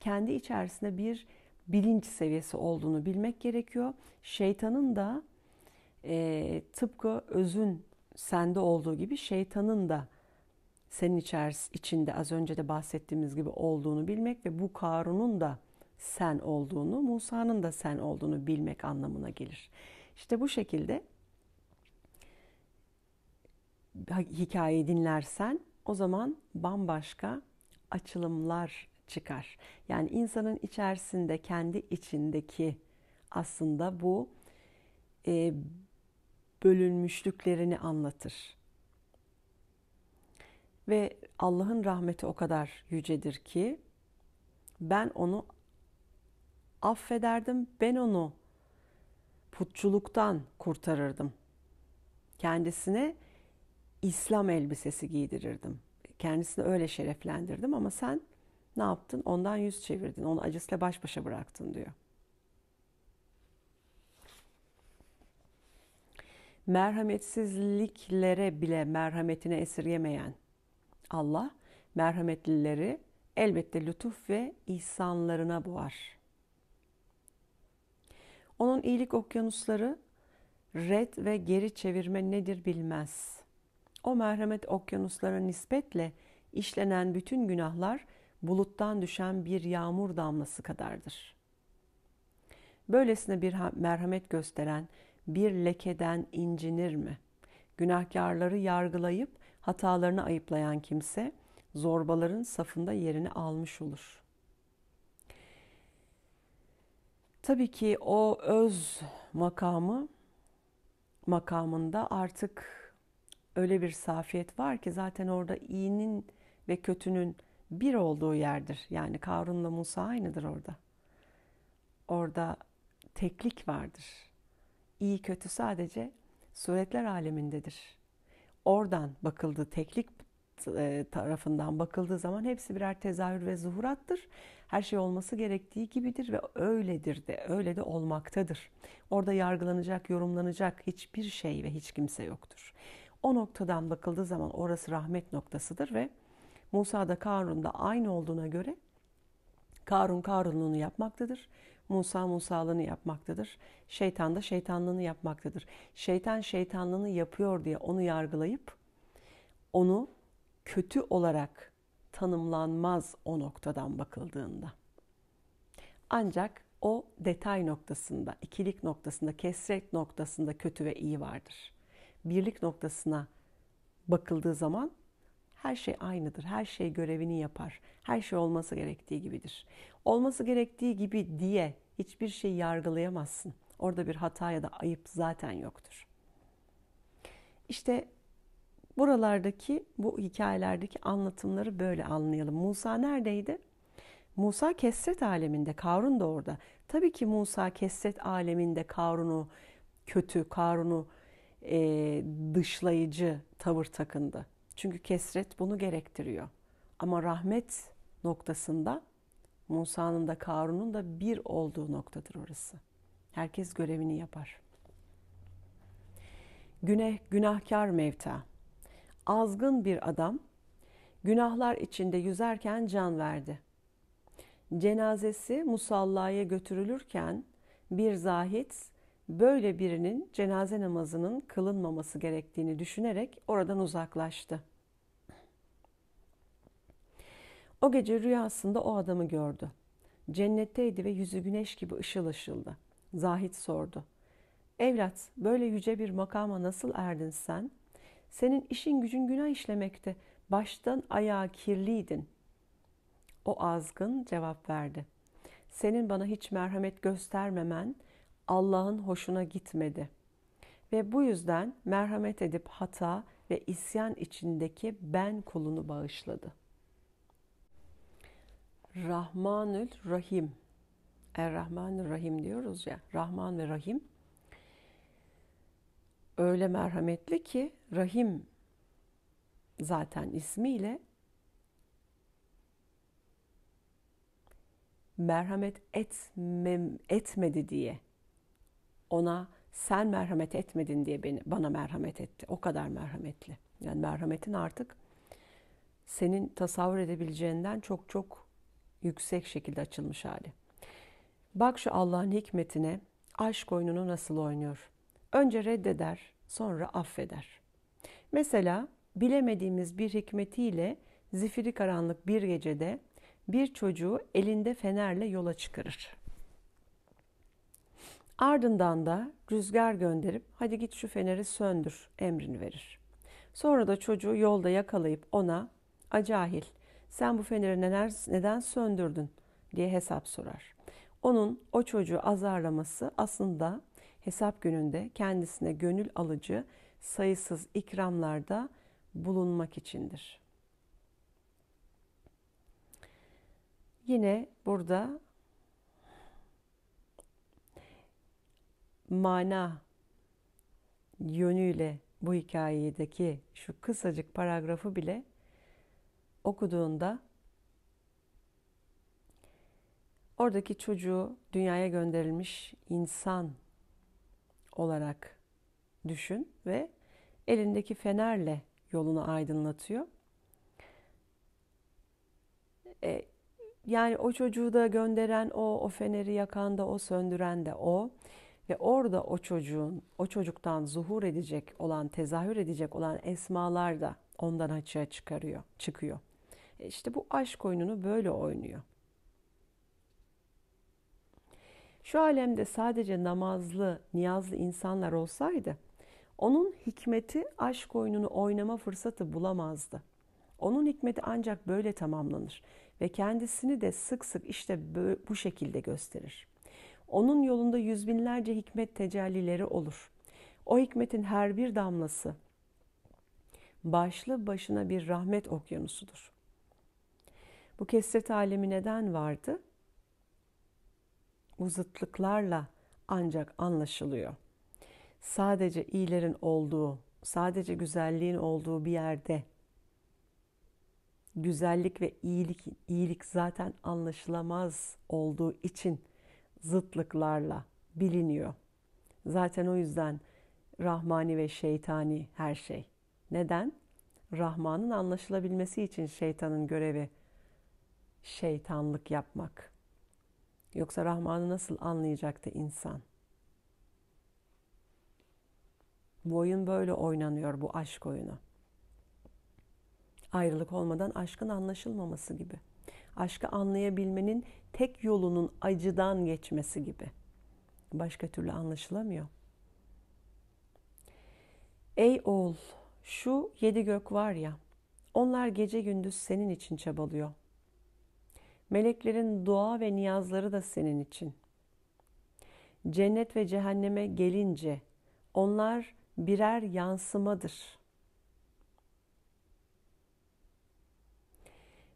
kendi içerisinde bir bilinç seviyesi olduğunu bilmek gerekiyor. Şeytanın da e, tıpkı özün sende olduğu gibi şeytanın da senin içeris içinde az önce de bahsettiğimiz gibi olduğunu bilmek ve bu Karun'un da sen olduğunu, Musa'nın da sen olduğunu bilmek anlamına gelir. İşte bu şekilde hikayeyi dinlersen o zaman bambaşka açılımlar çıkar. Yani insanın içerisinde kendi içindeki aslında bu e, bölünmüşlüklerini anlatır. Ve Allah'ın rahmeti o kadar yücedir ki ben onu affederdim, ben onu putçuluktan kurtarırdım. Kendisine İslam elbisesi giydirirdim. Kendisini öyle şereflendirdim ama sen ne yaptın? Ondan yüz çevirdin. Onu acısıyla baş başa bıraktın diyor. merhametsizliklere bile merhametine esirgemeyen Allah merhametlileri elbette lütuf ve ihsanlarına boğar. Onun iyilik okyanusları red ve geri çevirme nedir bilmez. O merhamet okyanuslarına nispetle işlenen bütün günahlar buluttan düşen bir yağmur damlası kadardır. Böylesine bir merhamet gösteren bir lekeden incinir mi? Günahkarları yargılayıp hatalarını ayıplayan kimse zorbaların safında yerini almış olur. Tabii ki o öz makamı makamında artık öyle bir safiyet var ki zaten orada iyinin ve kötünün bir olduğu yerdir. Yani Karun'la Musa aynıdır orada. Orada teklik vardır iyi kötü sadece suretler alemindedir. Oradan bakıldığı teklik e, tarafından bakıldığı zaman hepsi birer tezahür ve zuhurattır. Her şey olması gerektiği gibidir ve öyledir de, öyle de olmaktadır. Orada yargılanacak, yorumlanacak hiçbir şey ve hiç kimse yoktur. O noktadan bakıldığı zaman orası rahmet noktasıdır ve Musa da Karun da aynı olduğuna göre Karun Karunluğunu yapmaktadır. Musa Musa'lığını yapmaktadır. Şeytan da şeytanlığını yapmaktadır. Şeytan şeytanlığını yapıyor diye onu yargılayıp onu kötü olarak tanımlanmaz o noktadan bakıldığında. Ancak o detay noktasında, ikilik noktasında, kesret noktasında kötü ve iyi vardır. Birlik noktasına bakıldığı zaman her şey aynıdır. Her şey görevini yapar. Her şey olması gerektiği gibidir. Olması gerektiği gibi diye hiçbir şey yargılayamazsın. Orada bir hata ya da ayıp zaten yoktur. İşte buralardaki bu hikayelerdeki anlatımları böyle anlayalım. Musa neredeydi? Musa kesret aleminde, Karun da orada. Tabii ki Musa kesret aleminde Karun'u kötü, Karun'u e, dışlayıcı tavır takındı. Çünkü kesret bunu gerektiriyor. Ama rahmet noktasında Musa'nın da Karun'un da bir olduğu noktadır orası. Herkes görevini yapar. Güne günahkar mevta. Azgın bir adam günahlar içinde yüzerken can verdi. Cenazesi musallaya götürülürken bir zahit böyle birinin cenaze namazının kılınmaması gerektiğini düşünerek oradan uzaklaştı. O gece rüyasında o adamı gördü. Cennetteydi ve yüzü güneş gibi ışıl ışıldı. Zahit sordu. Evlat, böyle yüce bir makama nasıl erdin sen? Senin işin gücün günah işlemekte. Baştan ayağa kirliydin. O azgın cevap verdi. Senin bana hiç merhamet göstermemen Allah'ın hoşuna gitmedi. Ve bu yüzden merhamet edip hata ve isyan içindeki ben kulunu bağışladı. Rahmanül Rahim. Er-Rahman Rahim diyoruz ya. Rahman ve Rahim öyle merhametli ki Rahim zaten ismiyle merhamet etmem, etmedi diye ona sen merhamet etmedin diye beni bana merhamet etti. O kadar merhametli. Yani merhametin artık senin tasavvur edebileceğinden çok çok yüksek şekilde açılmış hali. Bak şu Allah'ın hikmetine aşk oyununu nasıl oynuyor. Önce reddeder, sonra affeder. Mesela bilemediğimiz bir hikmetiyle zifiri karanlık bir gecede bir çocuğu elinde fenerle yola çıkarır. Ardından da rüzgar gönderip hadi git şu feneri söndür emrini verir. Sonra da çocuğu yolda yakalayıp ona acahil sen bu feneri neler, neden söndürdün diye hesap sorar. Onun o çocuğu azarlaması aslında hesap gününde kendisine gönül alıcı sayısız ikramlarda bulunmak içindir. Yine burada mana yönüyle bu hikayedeki şu kısacık paragrafı bile okuduğunda oradaki çocuğu dünyaya gönderilmiş insan olarak düşün ve elindeki fenerle yolunu aydınlatıyor. E, yani o çocuğu da gönderen o, o feneri yakan da o, söndüren de o ve orada o çocuğun, o çocuktan zuhur edecek olan, tezahür edecek olan esmalar da ondan açığa çıkarıyor, çıkıyor. E, işte bu aşk oyununu böyle oynuyor. Şu alemde sadece namazlı, niyazlı insanlar olsaydı onun hikmeti aşk oyununu oynama fırsatı bulamazdı. Onun hikmeti ancak böyle tamamlanır ve kendisini de sık sık işte bu şekilde gösterir. Onun yolunda yüz binlerce hikmet tecellileri olur. O hikmetin her bir damlası başlı başına bir rahmet okyanusudur. Bu kesret alemi neden vardı? Uzıtlıklarla ancak anlaşılıyor. Sadece iyilerin olduğu, sadece güzelliğin olduğu bir yerde güzellik ve iyilik iyilik zaten anlaşılamaz olduğu için zıtlıklarla biliniyor. Zaten o yüzden rahmani ve şeytani her şey. Neden? Rahman'ın anlaşılabilmesi için şeytanın görevi şeytanlık yapmak. Yoksa Rahman'ı nasıl anlayacaktı insan? Bu oyun böyle oynanıyor bu aşk oyunu. Ayrılık olmadan aşkın anlaşılmaması gibi. Aşkı anlayabilmenin tek yolunun acıdan geçmesi gibi. Başka türlü anlaşılamıyor. Ey oğul, şu yedi gök var ya, onlar gece gündüz senin için çabalıyor. Meleklerin dua ve niyazları da senin için. Cennet ve cehenneme gelince onlar birer yansımadır.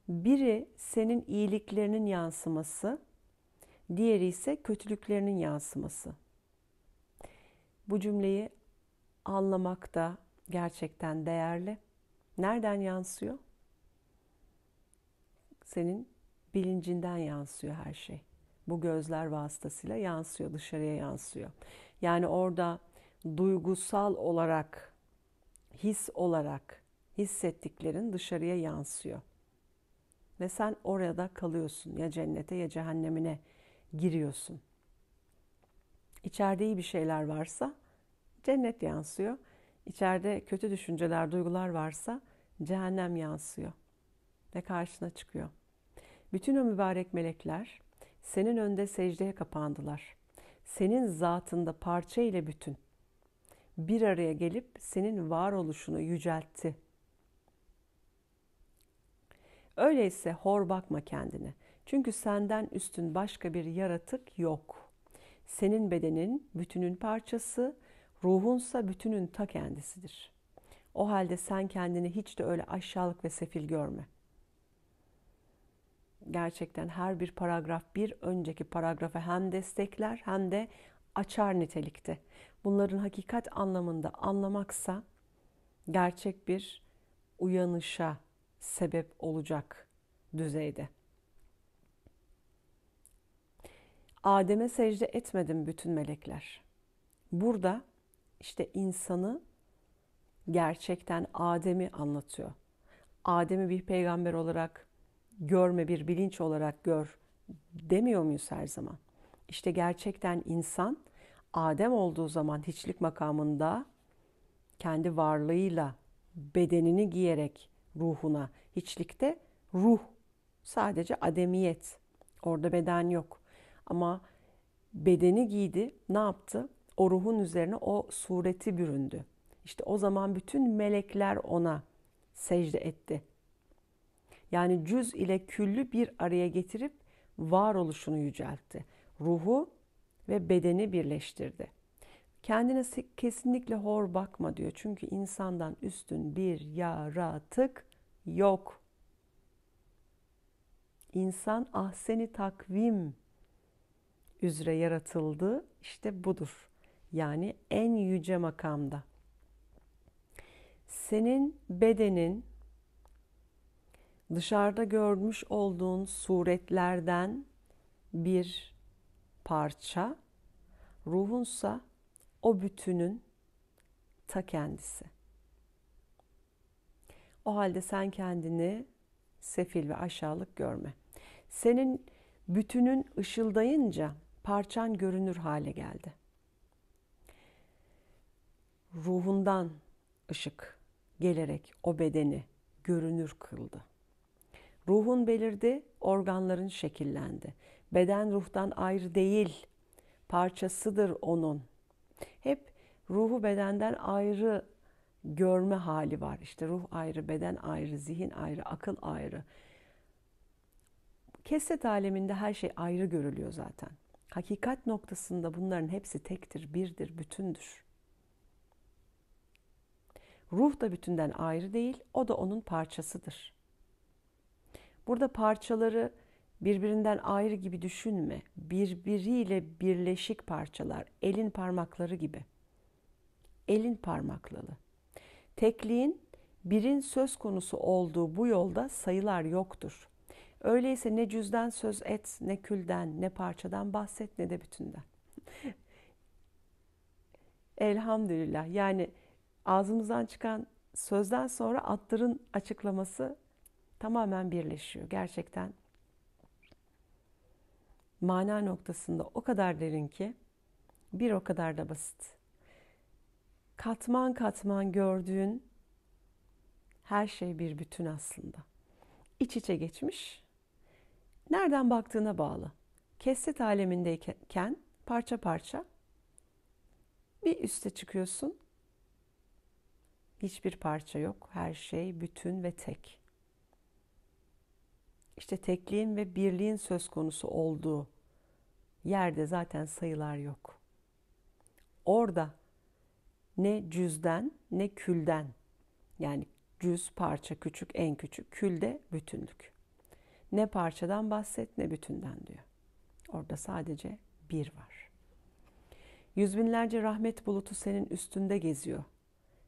Biri senin iyiliklerinin yansıması, diğeri ise kötülüklerinin yansıması. Bu cümleyi anlamak da gerçekten değerli. Nereden yansıyor? Senin bilincinden yansıyor her şey. Bu gözler vasıtasıyla yansıyor, dışarıya yansıyor. Yani orada duygusal olarak, his olarak hissettiklerin dışarıya yansıyor. Ve sen orada kalıyorsun. Ya cennete ya cehennemine giriyorsun. İçeride iyi bir şeyler varsa cennet yansıyor. İçeride kötü düşünceler, duygular varsa cehennem yansıyor ve karşına çıkıyor. Bütün o mübarek melekler senin önde secdeye kapandılar. Senin zatında parça ile bütün bir araya gelip senin varoluşunu yüceltti. Öyleyse hor bakma kendine. Çünkü senden üstün başka bir yaratık yok. Senin bedenin bütünün parçası, ruhunsa bütünün ta kendisidir. O halde sen kendini hiç de öyle aşağılık ve sefil görme gerçekten her bir paragraf bir önceki paragrafı hem destekler hem de açar nitelikte. Bunların hakikat anlamında anlamaksa gerçek bir uyanışa sebep olacak düzeyde. Adem'e secde etmedim bütün melekler. Burada işte insanı gerçekten Adem'i anlatıyor. Adem'i bir peygamber olarak görme bir bilinç olarak gör demiyor muyuz her zaman? İşte gerçekten insan Adem olduğu zaman hiçlik makamında kendi varlığıyla bedenini giyerek ruhuna hiçlikte ruh sadece ademiyet. Orada beden yok. Ama bedeni giydi, ne yaptı? O ruhun üzerine o sureti büründü. İşte o zaman bütün melekler ona secde etti. Yani cüz ile küllü bir araya getirip varoluşunu yüceltti. Ruhu ve bedeni birleştirdi. Kendine kesinlikle hor bakma diyor. Çünkü insandan üstün bir yaratık yok. İnsan ahseni takvim üzere yaratıldı. İşte budur. Yani en yüce makamda. Senin bedenin dışarıda görmüş olduğun suretlerden bir parça, ruhunsa o bütünün ta kendisi. O halde sen kendini sefil ve aşağılık görme. Senin bütünün ışıldayınca parçan görünür hale geldi. Ruhundan ışık gelerek o bedeni görünür kıldı. Ruhun belirdi, organların şekillendi. Beden ruhtan ayrı değil, parçasıdır onun. Hep ruhu bedenden ayrı görme hali var. İşte ruh ayrı, beden ayrı, zihin ayrı, akıl ayrı. Keset aleminde her şey ayrı görülüyor zaten. Hakikat noktasında bunların hepsi tektir, birdir, bütündür. Ruh da bütünden ayrı değil, o da onun parçasıdır. Burada parçaları birbirinden ayrı gibi düşünme. Birbiriyle birleşik parçalar, elin parmakları gibi. Elin parmaklalı. Tekliğin birin söz konusu olduğu bu yolda sayılar yoktur. Öyleyse ne cüzden söz et, ne külden, ne parçadan bahset, ne de bütünden. Elhamdülillah. Yani ağzımızdan çıkan sözden sonra atların açıklaması tamamen birleşiyor. Gerçekten mana noktasında o kadar derin ki bir o kadar da basit. Katman katman gördüğün her şey bir bütün aslında. İç içe geçmiş. Nereden baktığına bağlı. Kesret alemindeyken parça parça bir üste çıkıyorsun. Hiçbir parça yok. Her şey bütün ve tek işte tekliğin ve birliğin söz konusu olduğu yerde zaten sayılar yok. Orada ne cüzden ne külden yani cüz parça küçük en küçük külde bütünlük. Ne parçadan bahset ne bütünden diyor. Orada sadece bir var. Yüz binlerce rahmet bulutu senin üstünde geziyor.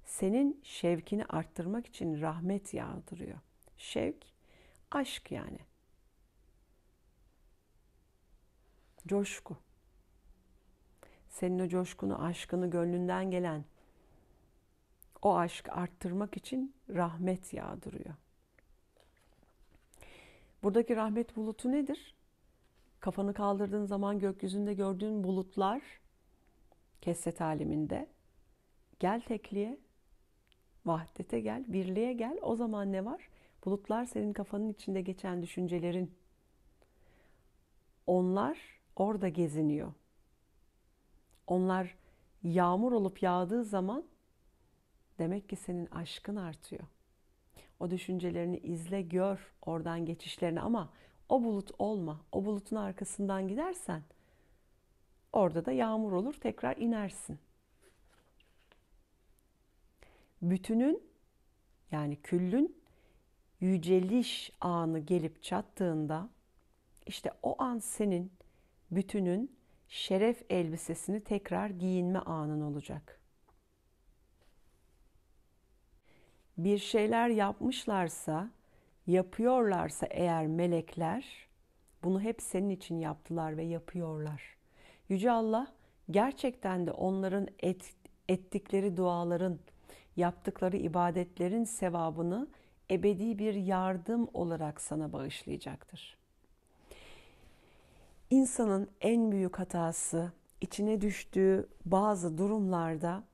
Senin şevkini arttırmak için rahmet yağdırıyor. Şevk Aşk yani. Coşku. Senin o coşkunu, aşkını gönlünden gelen o aşk arttırmak için rahmet yağdırıyor. Buradaki rahmet bulutu nedir? Kafanı kaldırdığın zaman gökyüzünde gördüğün bulutlar kesset aleminde. Gel tekliğe, vahdete gel, birliğe gel. O zaman ne var? Bulutlar senin kafanın içinde geçen düşüncelerin. Onlar orada geziniyor. Onlar yağmur olup yağdığı zaman demek ki senin aşkın artıyor. O düşüncelerini izle, gör oradan geçişlerini ama o bulut olma. O bulutun arkasından gidersen orada da yağmur olur, tekrar inersin. Bütünün yani küllün yüceliş anı gelip çattığında işte o an senin bütünün şeref elbisesini tekrar giyinme anın olacak. Bir şeyler yapmışlarsa, yapıyorlarsa eğer melekler bunu hep senin için yaptılar ve yapıyorlar. Yüce Allah gerçekten de onların et, ettikleri duaların, yaptıkları ibadetlerin sevabını ebedi bir yardım olarak sana bağışlayacaktır. İnsanın en büyük hatası içine düştüğü bazı durumlarda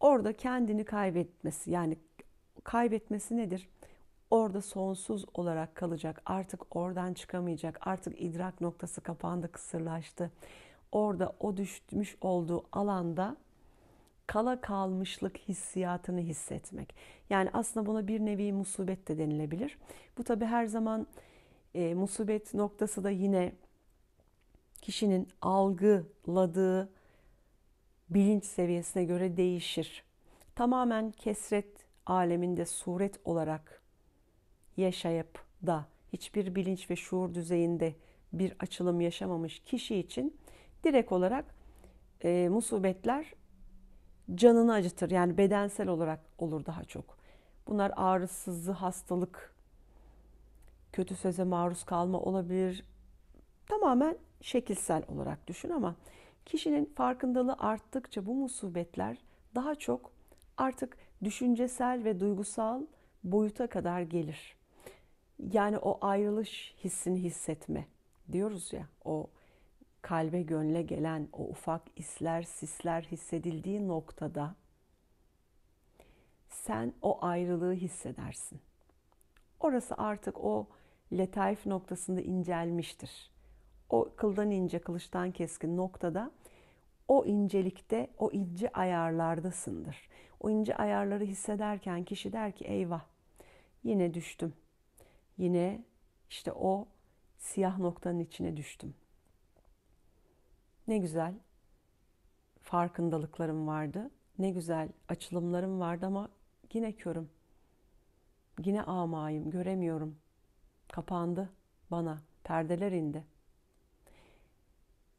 orada kendini kaybetmesi. Yani kaybetmesi nedir? Orada sonsuz olarak kalacak, artık oradan çıkamayacak, artık idrak noktası kapandı, kısırlaştı. Orada o düşmüş olduğu alanda kala kalmışlık hissiyatını hissetmek. Yani aslında buna bir nevi musibet de denilebilir. Bu tabi her zaman e, musibet noktası da yine kişinin algıladığı bilinç seviyesine göre değişir. Tamamen kesret aleminde suret olarak yaşayıp da hiçbir bilinç ve şuur düzeyinde bir açılım yaşamamış kişi için direkt olarak e, musibetler canını acıtır. Yani bedensel olarak olur daha çok. Bunlar ağrısızlığı, hastalık, kötü söze maruz kalma olabilir. Tamamen şekilsel olarak düşün ama kişinin farkındalığı arttıkça bu musibetler daha çok artık düşüncesel ve duygusal boyuta kadar gelir. Yani o ayrılış hissini hissetme diyoruz ya o kalbe gönle gelen o ufak isler, sisler hissedildiği noktada sen o ayrılığı hissedersin. Orası artık o letaif noktasında incelmiştir. O kıldan ince, kılıçtan keskin noktada o incelikte, o ince ayarlardasındır. O ince ayarları hissederken kişi der ki eyvah yine düştüm. Yine işte o siyah noktanın içine düştüm. Ne güzel farkındalıklarım vardı. Ne güzel açılımlarım vardı ama yine körüm. Yine amayım, göremiyorum. Kapandı bana, perdeler indi.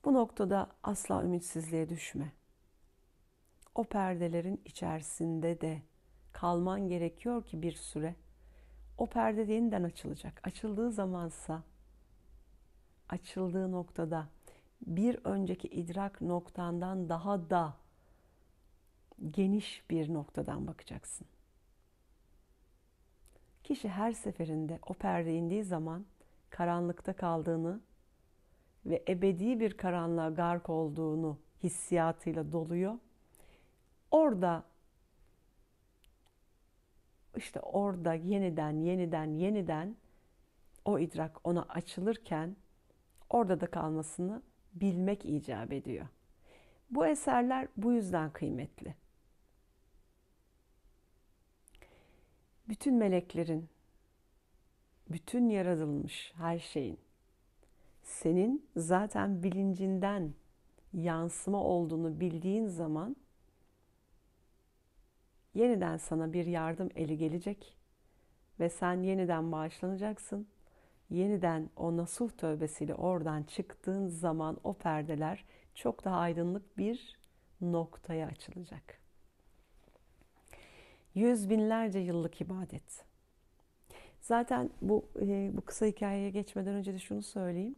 Bu noktada asla ümitsizliğe düşme. O perdelerin içerisinde de kalman gerekiyor ki bir süre. O perde yeniden açılacak. Açıldığı zamansa, açıldığı noktada bir önceki idrak noktandan daha da geniş bir noktadan bakacaksın. Kişi her seferinde o perde indiği zaman karanlıkta kaldığını ve ebedi bir karanlığa gark olduğunu hissiyatıyla doluyor. Orada işte orada yeniden yeniden yeniden o idrak ona açılırken orada da kalmasını bilmek icap ediyor. Bu eserler bu yüzden kıymetli. Bütün meleklerin, bütün yaratılmış her şeyin senin zaten bilincinden yansıma olduğunu bildiğin zaman yeniden sana bir yardım eli gelecek ve sen yeniden bağışlanacaksın yeniden o nasuh tövbesiyle oradan çıktığın zaman o perdeler çok daha aydınlık bir noktaya açılacak. Yüz binlerce yıllık ibadet. Zaten bu e, bu kısa hikayeye geçmeden önce de şunu söyleyeyim.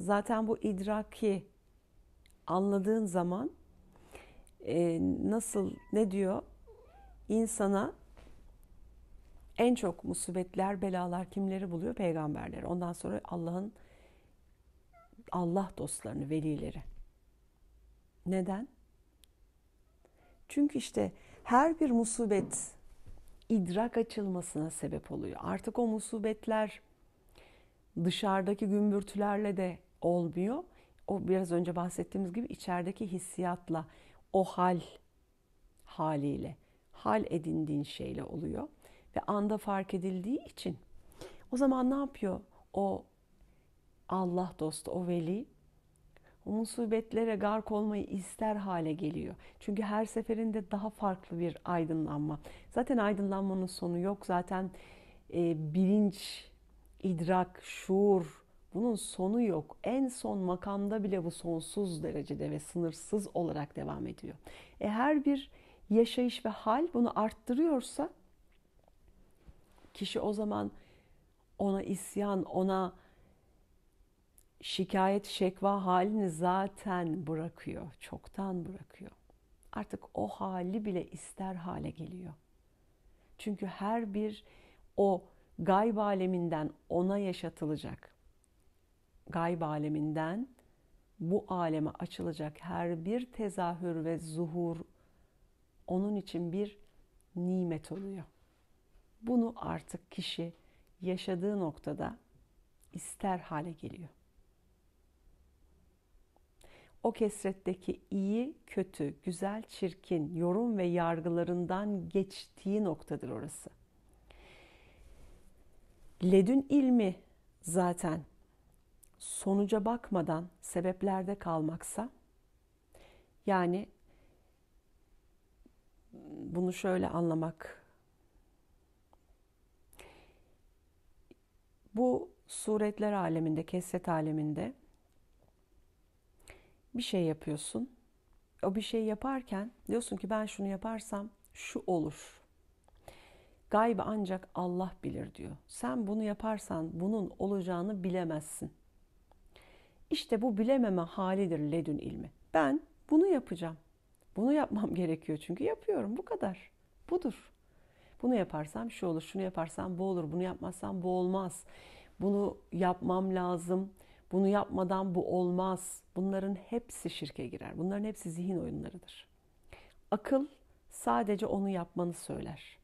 Zaten bu idraki anladığın zaman e, nasıl ne diyor? insana? en çok musibetler, belalar kimleri buluyor? Peygamberleri. Ondan sonra Allah'ın Allah dostlarını, velileri. Neden? Çünkü işte her bir musibet idrak açılmasına sebep oluyor. Artık o musibetler dışarıdaki gümbürtülerle de olmuyor. O biraz önce bahsettiğimiz gibi içerideki hissiyatla, o hal haliyle, hal edindiğin şeyle oluyor ve anda fark edildiği için o zaman ne yapıyor o Allah dostu, o veli? O musibetlere gark olmayı ister hale geliyor. Çünkü her seferinde daha farklı bir aydınlanma. Zaten aydınlanmanın sonu yok. Zaten e, bilinç, idrak, şuur bunun sonu yok. En son makamda bile bu sonsuz derecede ve sınırsız olarak devam ediyor. E, her bir yaşayış ve hal bunu arttırıyorsa Kişi o zaman ona isyan, ona şikayet, şekva halini zaten bırakıyor. Çoktan bırakıyor. Artık o hali bile ister hale geliyor. Çünkü her bir o gayb aleminden ona yaşatılacak. Gayb aleminden bu aleme açılacak her bir tezahür ve zuhur onun için bir nimet oluyor. Bunu artık kişi yaşadığı noktada ister hale geliyor. O kesretteki iyi, kötü, güzel, çirkin yorum ve yargılarından geçtiği noktadır orası. Ledün ilmi zaten sonuca bakmadan sebeplerde kalmaksa yani bunu şöyle anlamak Bu suretler aleminde, kesset aleminde bir şey yapıyorsun. O bir şey yaparken diyorsun ki ben şunu yaparsam şu olur. Gaybı ancak Allah bilir diyor. Sen bunu yaparsan bunun olacağını bilemezsin. İşte bu bilememe halidir ledün ilmi. Ben bunu yapacağım. Bunu yapmam gerekiyor çünkü yapıyorum bu kadar. Budur. Bunu yaparsam şu olur, şunu yaparsam bu olur, bunu yapmazsam bu olmaz. Bunu yapmam lazım. Bunu yapmadan bu olmaz. Bunların hepsi şirke girer. Bunların hepsi zihin oyunlarıdır. Akıl sadece onu yapmanı söyler.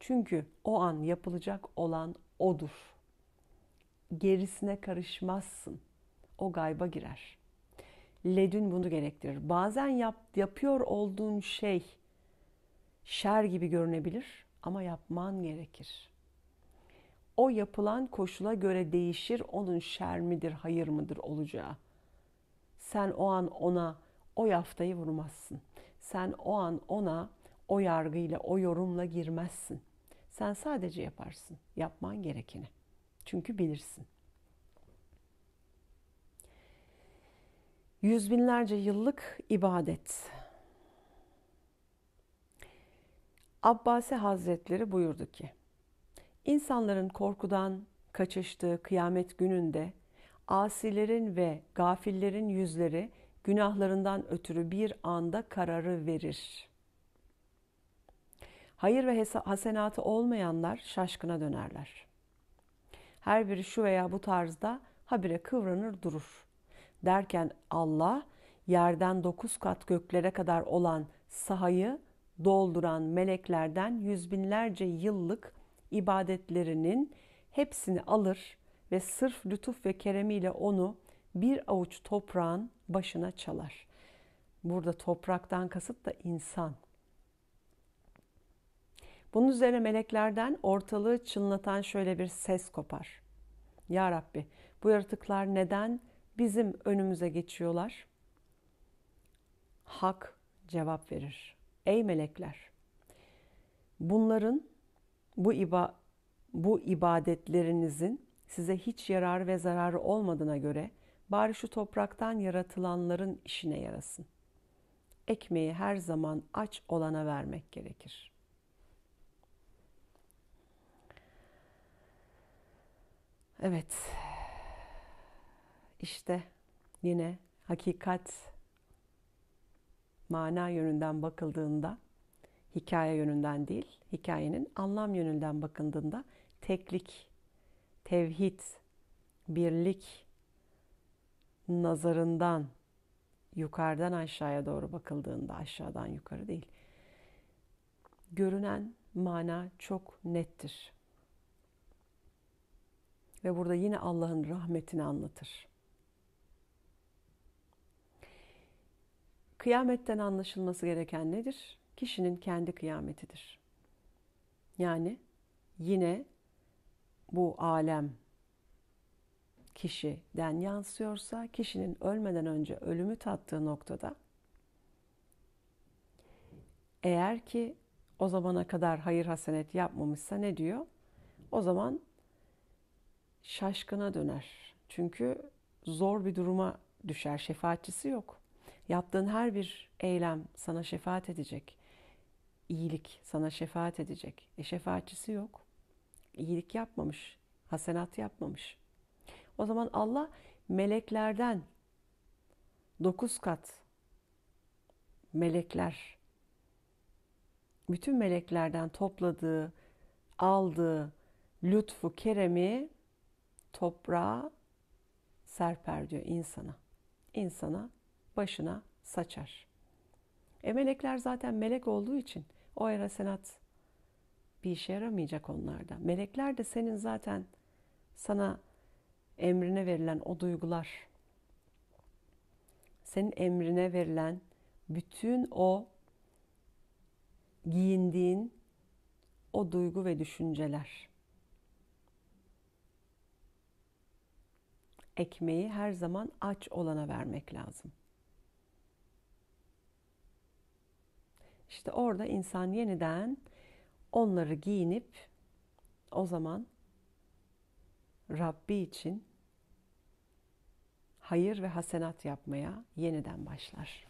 Çünkü o an yapılacak olan odur. Gerisine karışmazsın. O gayba girer. Ledün bunu gerektirir. Bazen yap, yapıyor olduğun şey şer gibi görünebilir ama yapman gerekir. O yapılan koşula göre değişir onun şer midir, hayır mıdır olacağı. Sen o an ona o yaftayı vurmazsın. Sen o an ona o yargıyla, o yorumla girmezsin. Sen sadece yaparsın. Yapman gerekeni. Çünkü bilirsin. Yüz binlerce yıllık ibadet Abbasi Hazretleri buyurdu ki, İnsanların korkudan kaçıştığı kıyamet gününde asilerin ve gafillerin yüzleri günahlarından ötürü bir anda kararı verir. Hayır ve hasenatı olmayanlar şaşkına dönerler. Her biri şu veya bu tarzda habire kıvranır durur. Derken Allah yerden dokuz kat göklere kadar olan sahayı dolduran meleklerden yüz binlerce yıllık ibadetlerinin hepsini alır ve sırf lütuf ve keremiyle onu bir avuç toprağın başına çalar. Burada topraktan kasıt da insan. Bunun üzerine meleklerden ortalığı çınlatan şöyle bir ses kopar. Ya Rabbi bu yaratıklar neden bizim önümüze geçiyorlar? Hak cevap verir. Ey melekler! Bunların bu iba bu ibadetlerinizin size hiç yarar ve zararı olmadığına göre bari şu topraktan yaratılanların işine yarasın. Ekmeği her zaman aç olana vermek gerekir. Evet. İşte yine hakikat mana yönünden bakıldığında, hikaye yönünden değil, hikayenin anlam yönünden bakıldığında teklik, tevhid, birlik nazarından yukarıdan aşağıya doğru bakıldığında aşağıdan yukarı değil. Görünen mana çok nettir. Ve burada yine Allah'ın rahmetini anlatır. Kıyametten anlaşılması gereken nedir? Kişinin kendi kıyametidir. Yani yine bu alem kişiden yansıyorsa kişinin ölmeden önce ölümü tattığı noktada eğer ki o zamana kadar hayır hasenet yapmamışsa ne diyor? O zaman şaşkına döner. Çünkü zor bir duruma düşer. Şefaatçisi yok. Yaptığın her bir eylem sana şefaat edecek. İyilik sana şefaat edecek. E şefaatçisi yok. İyilik yapmamış. Hasenat yapmamış. O zaman Allah meleklerden dokuz kat melekler bütün meleklerden topladığı, aldığı lütfu, keremi toprağa serper diyor insana. İnsana başına saçar. E melekler zaten melek olduğu için o ara senat bir işe yaramayacak onlarda. Melekler de senin zaten sana emrine verilen o duygular, senin emrine verilen bütün o giyindiğin o duygu ve düşünceler. Ekmeği her zaman aç olana vermek lazım. İşte orada insan yeniden onları giyinip o zaman Rabbi için hayır ve hasenat yapmaya yeniden başlar.